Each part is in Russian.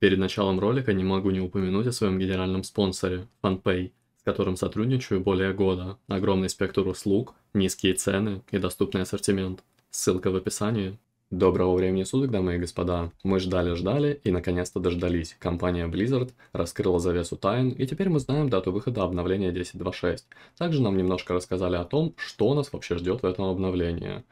Перед началом ролика не могу не упомянуть о своем генеральном спонсоре – FunPay, с которым сотрудничаю более года. Огромный спектр услуг, низкие цены и доступный ассортимент. Ссылка в описании. Доброго времени суток, дамы и господа. Мы ждали-ждали и наконец-то дождались. Компания Blizzard раскрыла завесу тайн, и теперь мы знаем дату выхода обновления 10.2.6. Также нам немножко рассказали о том, что нас вообще ждет в этом обновлении.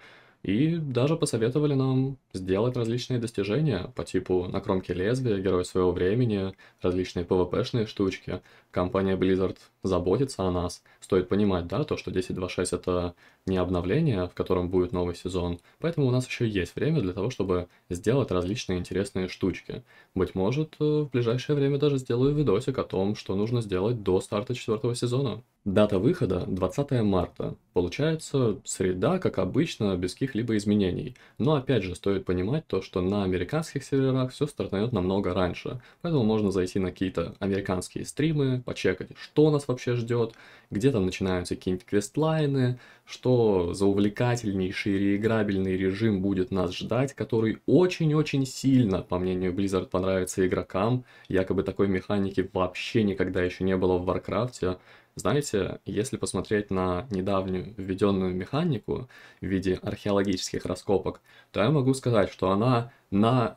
И даже посоветовали нам сделать различные достижения по типу «На кромке лезвия», «Герой своего времени», различные PvP-шные штучки. Компания Blizzard заботится о нас. Стоит понимать, да, то, что 10.2.6 — это не обновление, в котором будет новый сезон, поэтому у нас еще есть время для того, чтобы сделать различные интересные штучки. Быть может, э, в ближайшее время даже сделаю видосик о том, что нужно сделать до старта четвертого сезона. Дата выхода 20 марта. Получается среда, как обычно, без каких-либо изменений. Но опять же, стоит понимать то, что на американских серверах все стартанет намного раньше. Поэтому можно зайти на какие-то американские стримы, почекать, что нас вообще ждет, где там начинаются какие-нибудь квестлайны, что за увлекательнейший реиграбельный режим будет нас ждать, который очень-очень сильно, по мнению Blizzard, понравится игрокам. Якобы такой механики вообще никогда еще не было в Варкрафте знаете, если посмотреть на недавнюю введенную механику в виде археологических раскопок, то я могу сказать, что она на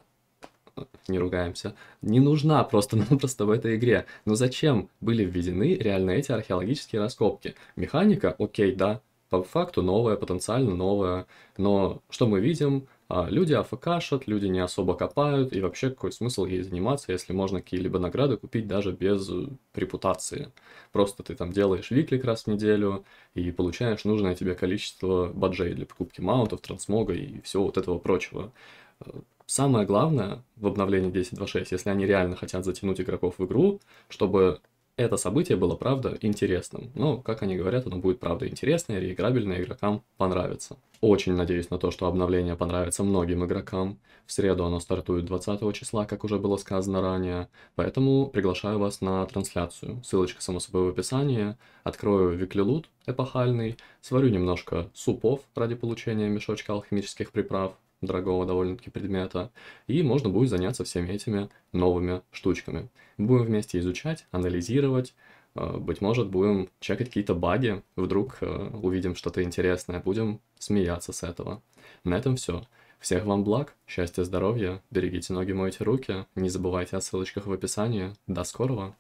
не ругаемся, не нужна просто-напросто в этой игре. Но зачем были введены реально эти археологические раскопки? Механика, окей, да, по факту новая, потенциально новая, но что мы видим? А, люди афкашат, люди не особо копают, и вообще какой смысл ей заниматься, если можно какие-либо награды купить даже без э, репутации. Просто ты там делаешь виклик раз в неделю и получаешь нужное тебе количество баджей для покупки маунтов, трансмога и всего вот этого прочего. Э, самое главное в обновлении 10.2.6, если они реально хотят затянуть игроков в игру, чтобы это событие было, правда, интересным. Ну, как они говорят, оно будет, правда, интересное, реиграбельное, игрокам понравится. Очень надеюсь на то, что обновление понравится многим игрокам. В среду оно стартует 20 числа, как уже было сказано ранее, поэтому приглашаю вас на трансляцию. Ссылочка, само собой, в описании. Открою виклилут эпохальный, сварю немножко супов ради получения мешочка алхимических приправ, дорогого довольно-таки предмета, и можно будет заняться всеми этими новыми штучками. Будем вместе изучать, анализировать, Э, быть может, будем чекать какие-то баги, вдруг э, увидим что-то интересное, будем смеяться с этого. На этом все. Всех вам благ, счастья, здоровья, берегите ноги, мойте руки, не забывайте о ссылочках в описании. До скорого!